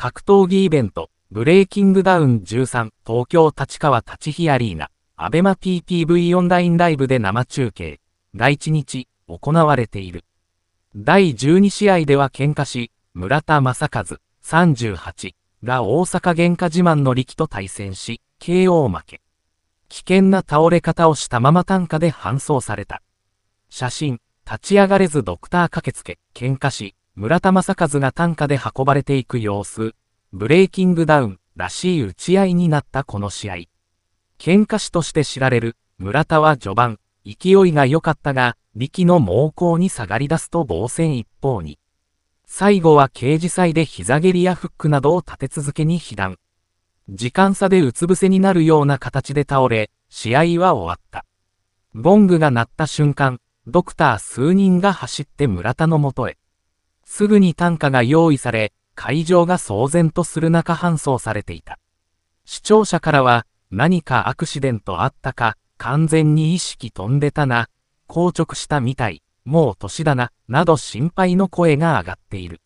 格闘技イベント、ブレイキングダウン13東京立川立飛アリーナ、アベマ PPV オンラインライブで生中継、第1日、行われている。第12試合では喧嘩し、村田正和、38、ら大阪喧嘩自慢の力と対戦し、KO 負け。危険な倒れ方をしたまま担架で搬送された。写真、立ち上がれずドクター駆けつけ、喧嘩し、村田正和が担架で運ばれていく様子、ブレイキングダウンらしい打ち合いになったこの試合。喧嘩師として知られる村田は序盤、勢いが良かったが、力の猛攻に下がり出すと防戦一方に。最後は刑事祭で膝蹴りやフックなどを立て続けに被弾。時間差でうつ伏せになるような形で倒れ、試合は終わった。ボングが鳴った瞬間、ドクター数人が走って村田のもとへ。すぐに担架が用意され、会場が騒然とする中搬送されていた。視聴者からは、何かアクシデントあったか、完全に意識飛んでたな、硬直したみたい、もう年だな、など心配の声が上がっている。